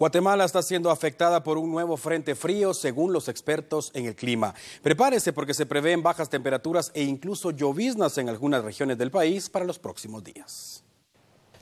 Guatemala está siendo afectada por un nuevo frente frío, según los expertos en el clima. Prepárese porque se prevén bajas temperaturas e incluso lloviznas en algunas regiones del país para los próximos días.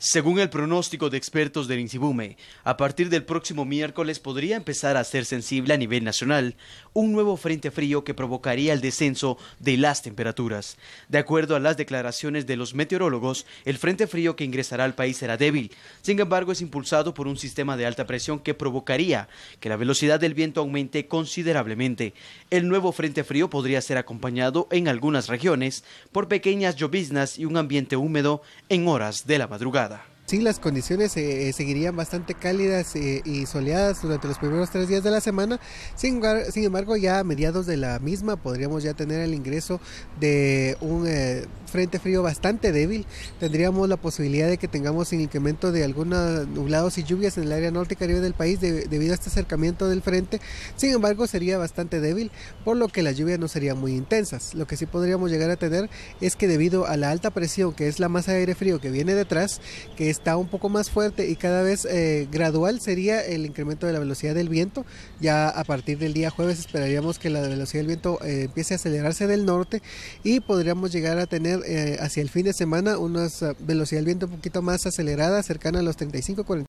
Según el pronóstico de expertos del Insibume, a partir del próximo miércoles podría empezar a ser sensible a nivel nacional un nuevo frente frío que provocaría el descenso de las temperaturas. De acuerdo a las declaraciones de los meteorólogos, el frente frío que ingresará al país será débil. Sin embargo, es impulsado por un sistema de alta presión que provocaría que la velocidad del viento aumente considerablemente. El nuevo frente frío podría ser acompañado en algunas regiones por pequeñas lloviznas y un ambiente húmedo en horas de la madrugada. Sí, las condiciones eh, eh, seguirían bastante cálidas eh, y soleadas durante los primeros tres días de la semana. Sin, embargo, ya a mediados de la misma podríamos ya tener el ingreso de un frente frío bastante débil. Tendríamos la posibilidad de que tengamos un incremento de algunos nublados y lluvias en el área norte y caribe del país debido a este acercamiento del frente. Sin embargo, sería bastante débil, por lo que las lluvias no serían muy intensas. Lo que sí podríamos llegar a tener es que debido a la alta presión, que es la masa de aire frío que viene detrás, que es está un poco más fuerte y cada vez eh, gradual sería el incremento de la velocidad del viento. Ya a partir del día jueves esperaríamos que la velocidad del viento eh, empiece a acelerarse del norte y podríamos llegar a tener eh, hacia el fin de semana una velocidad del viento un poquito más acelerada, cercana a los 35 45.